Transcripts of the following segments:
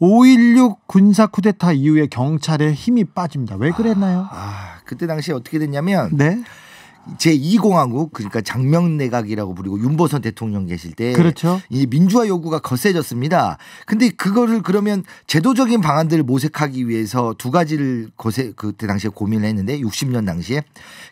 5.16 군사 쿠데타 이후에 경찰의 힘이 빠집니다. 왜 그랬나요? 아, 아 그때 당시에 어떻게 됐냐면 네? 제2공화국 그러니까 장명내각이라고 부르고 윤보선 대통령 계실 때 그렇죠. 이 민주화 요구가 거세졌습니다. 근데 그거를 그러면 제도적인 방안들을 모색하기 위해서 두 가지를 거세 그때 당시에 고민을 했는데 60년 당시에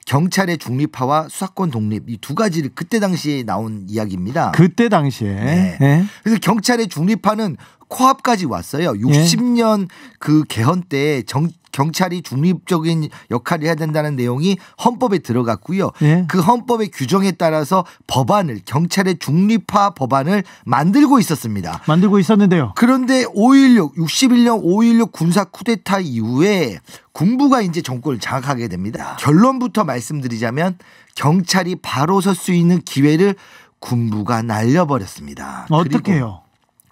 경찰의 중립화와 수사권 독립 이 두 가지를 그때 당시에 나온 이야기입니다. 그때 당시에. 네. 네. 그래서 경찰의 중립화는 코앞까지 왔어요. 60년 예. 그 개헌 때 정, 경찰이 중립적인 역할을 해야 된다는 내용이 헌법에 들어갔고요. 예. 그 헌법의 규정에 따라서 법안을 경찰의 중립화 법안을 만들고 있었습니다. 만들고 있었는데요. 그런데 5.16 61년 5.16 군사 쿠데타 이후에 군부가 이제 정권을 장악하게 됩니다. 결론부터 말씀드리자면 경찰이 바로 설 수 있는 기회를 군부가 날려버렸습니다. 어떻게요? 해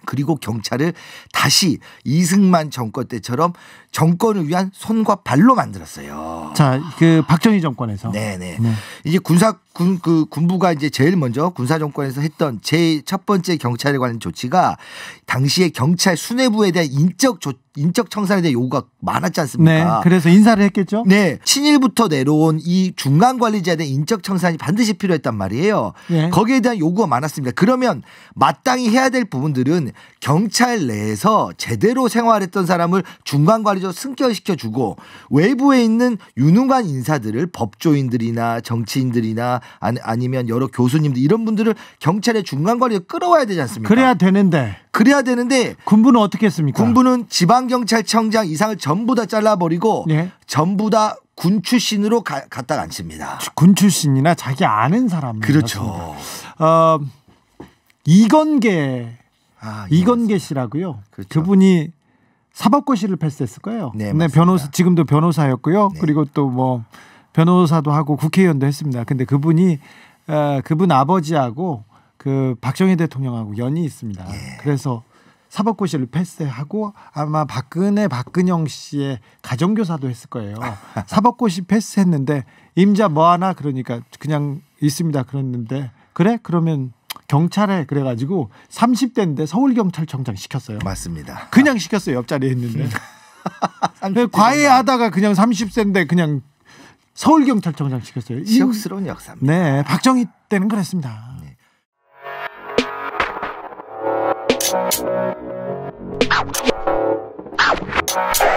그리고 경찰을 다시 이승만 정권 때처럼 정권을 위한 손과 발로 만들었어요. 자, 그 박정희 정권에서. 네네. 네. 네. 이제 군사 군, 그 군부가 이제 제일 먼저 군사정권에서 했던 제 첫 번째 경찰에 관한 조치가 당시에 경찰 수뇌부에 대한 인적 조, 인적 청산에 대한 요구가 많았지 않습니까? 네. 그래서 인사를 했겠죠? 네. 친일부터 내려온 이 중간 관리자에 대한 인적 청산이 반드시 필요했단 말이에요. 네. 거기에 대한 요구가 많았습니다. 그러면 마땅히 해야 될 부분들은 경찰 내에서 제대로 생활했던 사람을 중간 관리자로 승격시켜 주고 외부에 있는 유능한 인사들을 법조인들이나 정치인들이나 아, 아니, 면 여러 교수님들 이런 분들을 경찰의 중간 거리에 끌어와야 되지 않습니까? 그래야 되는데. 그래야 되는데 군부는 어떻게 했습니까? 군부는 지방경찰청장 이상을 전부 다 잘라버리고 예? 전부 다 군 출신으로 가, 갔다 앉힙니다. 군 출신이나 자기 아는 사람. 그렇죠. 어, 이건계 아, 이건계 씨라고요. 그렇죠. 그분이 사법고시를 패스했을 거예요. 네, 네 변호사 지금도 변호사였고요. 네. 그리고 또뭐 변호사도 하고 국회의원도 했습니다. 근데 그분이 어, 그분 아버지하고 그 박정희 대통령하고 연이 있습니다. 예. 그래서 사법고시를 패스하고 아마 박근혜 박근영 씨의 가정교사도 했을 거예요. 사법고시 패스했는데 임자 뭐 하나 그러니까 그냥 있습니다. 그랬는데 그래 그러면 경찰에 그래가지고 30대인데 서울 경찰청장 시켰어요. 맞습니다. 그냥 시켰어요 옆자리에 있는데. 네, 과외하다가 그냥 30세인데 그냥 서울경찰청장 시켰어요. 지옥스러운 역사입니다. 네, 박정희 때는 그랬습니다. 네.